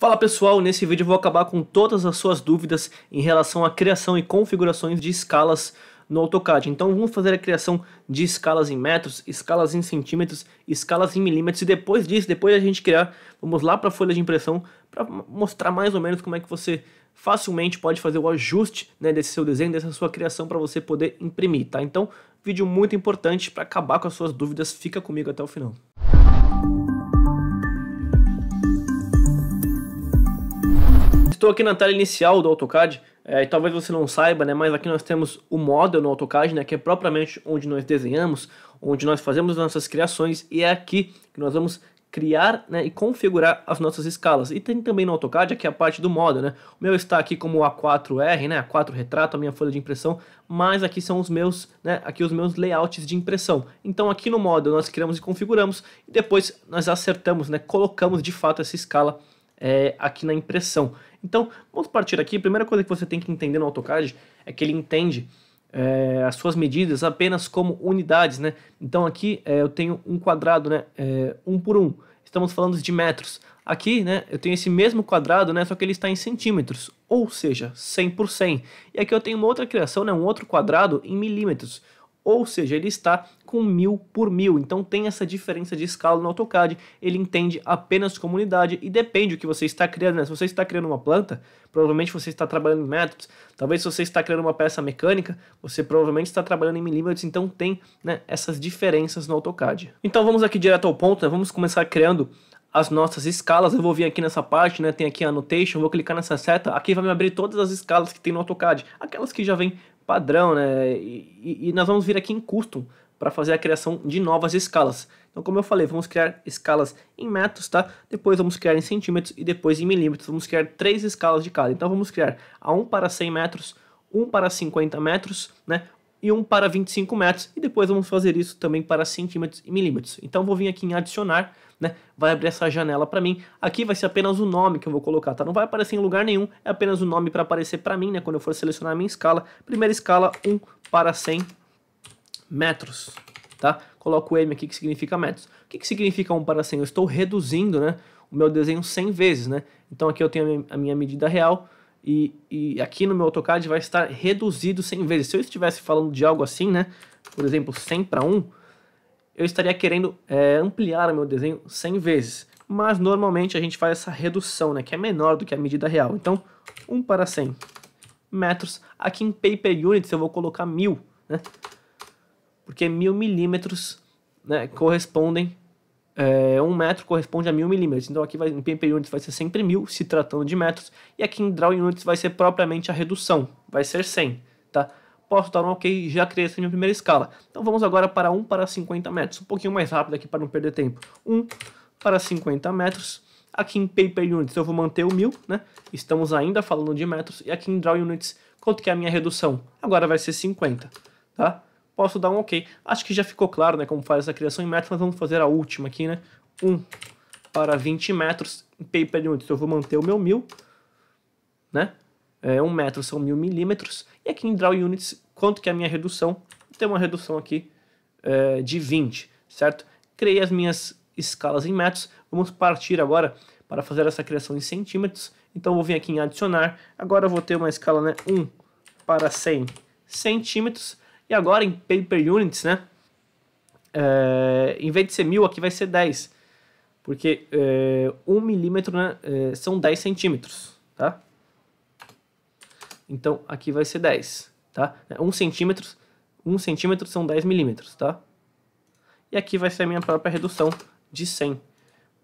Fala pessoal, nesse vídeo eu vou acabar com todas as suas dúvidas em relação à criação e configurações de escalas no AutoCAD. Então vamos fazer a criação de escalas em metros, escalas em centímetros, escalas em milímetros e depois disso, depois a gente criar, vamos lá para a folha de impressão para mostrar mais ou menos como é que você facilmente pode fazer o ajuste né, desse seu desenho, dessa sua criação para você poder imprimir, tá? Então, vídeo muito importante para acabar com as suas dúvidas, fica comigo até o final. estou aqui na tela inicial do AutoCAD, é, e talvez você não saiba, né, mas aqui nós temos o model no AutoCAD, né, que é propriamente onde nós desenhamos, onde nós fazemos as nossas criações, e é aqui que nós vamos criar né, e configurar as nossas escalas. E tem também no AutoCAD aqui a parte do model, né? O meu está aqui como A4R, né? A4 retrato, a minha folha de impressão, mas aqui são os meus, né? Aqui os meus layouts de impressão. Então aqui no model nós criamos e configuramos e depois nós acertamos, né? Colocamos de fato essa escala é, aqui na impressão. Então, vamos partir aqui. A primeira coisa que você tem que entender no AutoCAD é que ele entende é, as suas medidas apenas como unidades, né? Então aqui é, eu tenho um quadrado, né? É, um por um. Estamos falando de metros. Aqui, né? Eu tenho esse mesmo quadrado, né? Só que ele está em centímetros, ou seja, 100 por 100. E aqui eu tenho uma outra criação, né? Um outro quadrado em milímetros ou seja, ele está com mil por mil. Então tem essa diferença de escala no AutoCAD, ele entende apenas como unidade e depende do que você está criando. Né? Se você está criando uma planta, provavelmente você está trabalhando em metros. Talvez se você está criando uma peça mecânica, você provavelmente está trabalhando em milímetros. Então tem né, essas diferenças no AutoCAD. Então vamos aqui direto ao ponto, né? vamos começar criando as nossas escalas, eu vou vir aqui nessa parte, né, tem aqui a annotation, vou clicar nessa seta, aqui vai me abrir todas as escalas que tem no AutoCAD, aquelas que já vem padrão, né? E, e nós vamos vir aqui em custom para fazer a criação de novas escalas. Então, como eu falei, vamos criar escalas em metros, tá? Depois vamos criar em centímetros e depois em milímetros. Vamos criar três escalas de cada. Então, vamos criar a 1 para 100 metros, 1 para 50 metros, né? e um para 25 metros, e depois vamos fazer isso também para centímetros e milímetros. Então vou vir aqui em adicionar, né? vai abrir essa janela para mim, aqui vai ser apenas o nome que eu vou colocar, tá? não vai aparecer em lugar nenhum, é apenas o nome para aparecer para mim, né? quando eu for selecionar a minha escala, primeira escala 1 para 100 metros, tá? coloco o M aqui que significa metros. O que, que significa 1 para 100? Eu estou reduzindo né? o meu desenho 100 vezes, né? então aqui eu tenho a minha medida real, e, e aqui no meu AutoCAD vai estar reduzido 100 vezes. Se eu estivesse falando de algo assim, né, por exemplo, 100 para 1, eu estaria querendo é, ampliar o meu desenho 100 vezes. Mas normalmente a gente faz essa redução, né, que é menor do que a medida real. Então, 1 para 100 metros. Aqui em Paper Units eu vou colocar 1000, né, porque 1000 milímetros né, correspondem é, um metro corresponde a mil milímetros. Então aqui vai, em PMP units vai ser sempre mil, se tratando de metros. E aqui em draw units vai ser propriamente a redução, vai ser 100, tá? Posso dar um ok, já criei essa minha primeira escala. Então vamos agora para 1 para 50 metros, um pouquinho mais rápido aqui para não perder tempo. 1 para 50 metros. Aqui em paper units eu vou manter o mil, né? Estamos ainda falando de metros. E aqui em draw units, quanto que é a minha redução? Agora vai ser 50, tá? posso dar um OK. Acho que já ficou claro né, como faz essa criação em metros, mas vamos fazer a última aqui, né? 1 para 20 metros em paper units. Então, eu vou manter o meu 1000, né? É, 1 um metro são 1000 milímetros. E aqui em draw units, quanto que é a minha redução? Tem uma redução aqui é, de 20, certo? Criei as minhas escalas em metros. Vamos partir agora para fazer essa criação em centímetros. Então vou vir aqui em adicionar. Agora eu vou ter uma escala né, 1 para 100 centímetros. E agora em pay per units, né? É, em vez de ser mil, aqui vai ser 10. Porque é, 1 um milímetro né, é, são 10 centímetros, tá? Então aqui vai ser 10, tá? 1 um centímetro, um centímetro são 10 milímetros, tá? E aqui vai ser a minha própria redução de 100.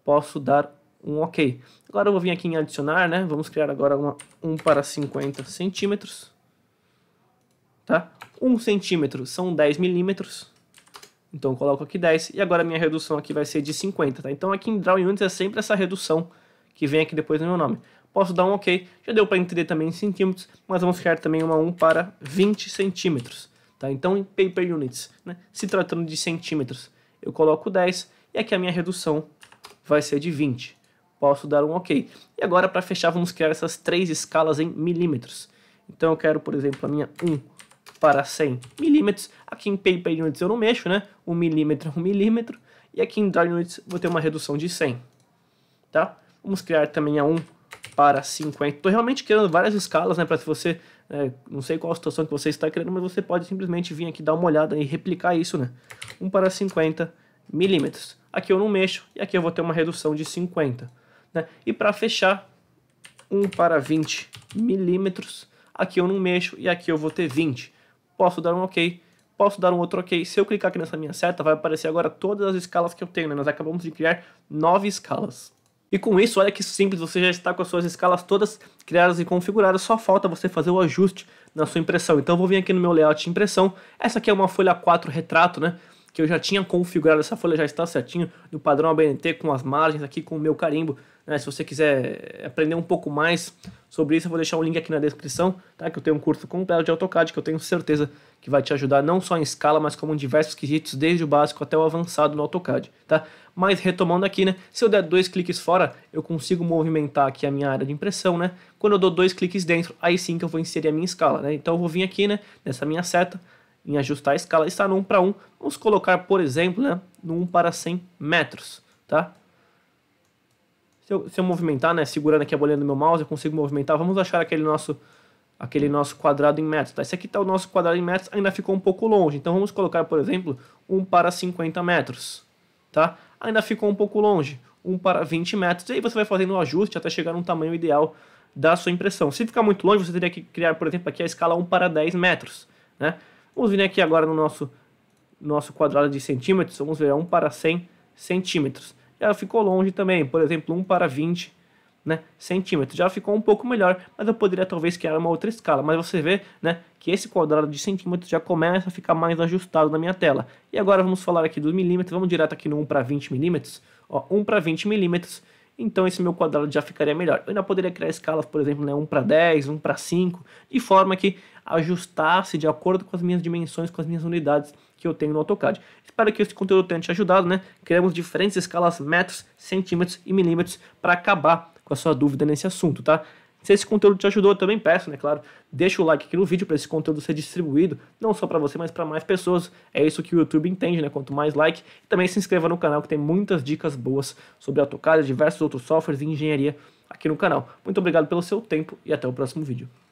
Posso dar um ok. Agora eu vou vir aqui em adicionar, né? Vamos criar agora uma, um para 50 centímetros tá? 1 centímetro são 10 milímetros, então eu coloco aqui 10, e agora minha redução aqui vai ser de 50, tá? Então aqui em Draw Units é sempre essa redução que vem aqui depois no meu nome. Posso dar um OK, já deu para entender também em centímetros, mas vamos criar também uma 1 para 20 centímetros, tá? Então em Paper Units, né? se tratando de centímetros, eu coloco 10, e aqui a minha redução vai ser de 20. Posso dar um OK. E agora para fechar vamos criar essas três escalas em milímetros. Então eu quero, por exemplo, a minha 1 para 100 milímetros. Aqui em paper units eu não mexo, né? 1 um milímetro, 1 é um milímetro. E aqui em dry units vou ter uma redução de 100, tá? Vamos criar também a 1 para 50. Estou realmente criando várias escalas, né? Para se você, é, não sei qual a situação que você está criando, mas você pode simplesmente vir aqui dar uma olhada e replicar isso, né? 1 para 50 milímetros. Aqui eu não mexo e aqui eu vou ter uma redução de 50, né? E para fechar, 1 para 20 milímetros. Aqui eu não mexo e aqui eu vou ter 20 posso dar um OK, posso dar um outro OK. Se eu clicar aqui nessa minha seta, vai aparecer agora todas as escalas que eu tenho, né? Nós acabamos de criar nove escalas. E com isso, olha que simples, você já está com as suas escalas todas criadas e configuradas, só falta você fazer o ajuste na sua impressão. Então eu vou vir aqui no meu layout de impressão, essa aqui é uma folha 4 retrato, né? que eu já tinha configurado, essa folha já está certinho, no padrão ABNT, com as margens aqui, com o meu carimbo. Né? Se você quiser eh, aprender um pouco mais sobre isso, eu vou deixar um link aqui na descrição, tá? que eu tenho um curso completo de AutoCAD, que eu tenho certeza que vai te ajudar não só em escala, mas como em diversos quesitos, desde o básico até o avançado no AutoCAD. Tá? Mas retomando aqui, né? se eu der dois cliques fora, eu consigo movimentar aqui a minha área de impressão. Né? Quando eu dou dois cliques dentro, aí sim que eu vou inserir a minha escala. Né? Então eu vou vir aqui né? nessa minha seta, em ajustar a escala está no 1 para 1. Vamos colocar, por exemplo, né, no 1 para 100 metros, tá? Se eu, se eu movimentar, né, segurando aqui a bolinha do meu mouse, eu consigo movimentar. Vamos achar aquele nosso, aquele nosso quadrado em metros, tá? Esse aqui está o nosso quadrado em metros, ainda ficou um pouco longe. Então vamos colocar, por exemplo, 1 para 50 metros, tá? Ainda ficou um pouco longe, 1 para 20 metros. E aí você vai fazendo o um ajuste até chegar num tamanho ideal da sua impressão. Se ficar muito longe, você teria que criar, por exemplo, aqui a escala 1 para 10 metros, né? Vamos vir aqui agora no nosso, nosso quadrado de centímetros, vamos ver 1 é para 100 centímetros. Ela ficou longe também, por exemplo, 1 para 20 né, centímetros. Já ficou um pouco melhor, mas eu poderia talvez criar uma outra escala. Mas você vê né, que esse quadrado de centímetros já começa a ficar mais ajustado na minha tela. E agora vamos falar aqui dos milímetros, vamos direto aqui no 1 para 20 milímetros. Ó, 1 para 20 milímetros então esse meu quadrado já ficaria melhor. Eu ainda poderia criar escalas, por exemplo, né, 1 para 10, 1 para 5, de forma que ajustasse de acordo com as minhas dimensões, com as minhas unidades que eu tenho no AutoCAD. Espero que esse conteúdo tenha te ajudado, né? Criamos diferentes escalas metros, centímetros e milímetros para acabar com a sua dúvida nesse assunto, tá? Se esse conteúdo te ajudou, eu também peço, né, claro, deixa o like aqui no vídeo para esse conteúdo ser distribuído, não só para você, mas para mais pessoas. É isso que o YouTube entende, né? Quanto mais like, e também se inscreva no canal que tem muitas dicas boas sobre AutoCAD, diversos outros softwares e engenharia aqui no canal. Muito obrigado pelo seu tempo e até o próximo vídeo.